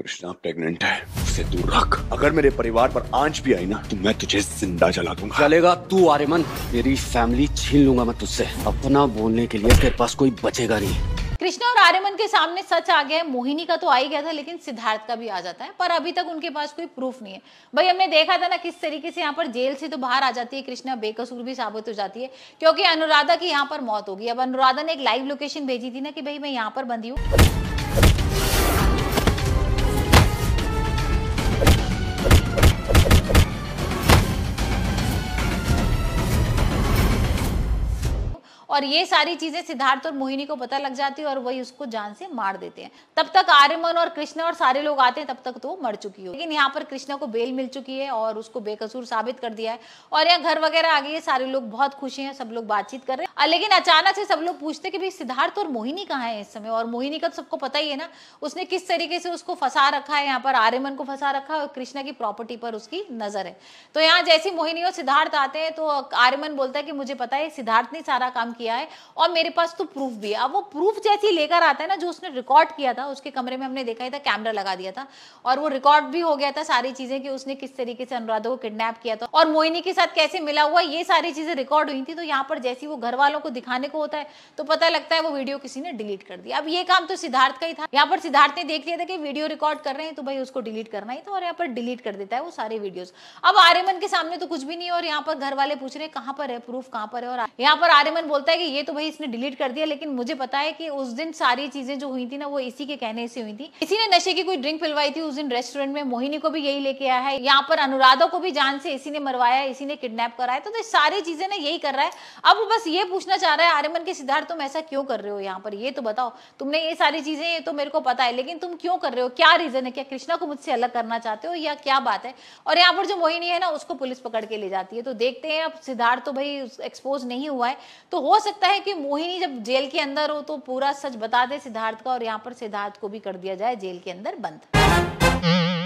Krishna pregnant है उसे दूर रख अगर मेरे परिवार पर आंच भी आई ना तो मैं तुझे जिंदा जला दूंगा चलेगा तू आर्यमन मेरी फैमिली छीन लूंगा मैं तुझसे अपना बोलने के लिए तेरे पास कोई बचेगा नहीं कृष्णा और आर्यमन के सामने सच आ गया है मोहिनी का तो आ ही गया था लेकिन सिद्धार्थ का भी आ जाता है पर अभी तक उनके पास कोई प्रूफ नहीं है भाई हमने देखा था ना किस तरीके से यहाँ पर जेल से तो बाहर आ जाती है कृष्णा बेकसूर भी साबित हो जाती है क्योंकि अनुराधा की यहाँ पर मौत होगी अब अनुराधा ने एक लाइव लोकेशन भेजी थी ना कि भाई मैं यहाँ पर बंदी हूँ और ये सारी चीजें सिद्धार्थ और मोहिनी को पता लग जाती है और वही उसको जान से मार देते हैं तब तक आर्यमन और कृष्णा और सारे लोग आते हैं तब तक तो वो मर चुकी हो लेकिन यहाँ पर कृष्णा को बेल मिल चुकी है और उसको बेकसूर साबित कर दिया है और यहाँ घर वगैरह आ गई है सारे लोग बहुत खुशी है सब लोग बातचीत कर रहे हैं लेकिन अचानक से सब लोग पूछते कि भाई सिद्धार्थ और मोहिनी कहाँ है इस समय और मोहिनी का तो सबको पता ही है ना उसने किस तरीके से उसको फंसा रखा है यहाँ पर आर्यमन को फंसा रखा है और कृष्णा की प्रॉपर्टी पर उसकी नजर है तो यहाँ जैसी मोहिनी और सिद्धार्थ आते हैं तो आर्यमन बोलता है कि मुझे पता है सिद्धार्थ ने सारा काम किया है और मेरे पास तो प्रूफ भी है अब वो प्रूफ जैसे ही लेकर आता है ना जो उसने रिकॉर्ड किया था उसके कमरे में हमने देखा ही था कैमरा लगा दिया था और वो रिकॉर्ड भी हो गया था सारी चीजें कि उसने किस तरीके से अनुराधा को किडनैप किया था और मोहिनी के साथ कैसे मिला हुआ ये सारी चीजें रिकॉर्ड हुई थी तो यहाँ पर जैसी वो घर वालों को दिखाने को होता है तो पता लगता है वो वीडियो किसी ने डिलीट कर दिया अब ये काम तो सिद्धार्थ का ही था यहाँ पर सिद्धार्थ ने देख लिया था कि वीडियो रिकॉर्ड कर रहे हैं तो भाई उसको डिलीट करना ही था और यहाँ पर डिलीट कर देता है वो सारे वीडियोस अब आर्यमन के सामने तो कुछ भी नहीं और यहाँ पर घर वाले पूछ रहे हैं कहाँ पर है प्रूफ कहाँ पर है और यहाँ पर आर्यमन बोलता होता है कि ये तो भाई इसने डिलीट कर दिया लेकिन मुझे पता है कि उस दिन सारी चीजें जो हुई थी ना वो इसी के कहने से हुई थी इसी ने नशे की कोई ड्रिंक पिलवाई थी उस दिन रेस्टोरेंट में मोहिनी को भी यही लेके आया है यहाँ पर अनुराधा को भी जान से इसी ने मरवाया इसी ने किडनेप कराया तो, तो सारी चीजें ना यही कर रहा है अब बस ये पूछना चाह रहा है आर्यमन के सिद्धार्थ तुम ऐसा क्यों कर रहे हो यहाँ पर ये तो बताओ तुमने ये सारी चीजें तो मेरे को पता है लेकिन तुम क्यों कर रहे हो क्या रीजन है क्या कृष्णा को मुझसे अलग करना चाहते हो या क्या बात है और यहाँ पर जो मोहिनी है ना उसको पुलिस पकड़ के ले जाती है तो देखते हैं अब सिद्धार्थ तो भाई एक्सपोज नहीं हुआ है तो हो सकता है कि मोहिनी जब जेल के अंदर हो तो पूरा सच बता दे सिद्धार्थ का और यहाँ पर सिद्धार्थ को भी कर दिया जाए जेल के अंदर बंद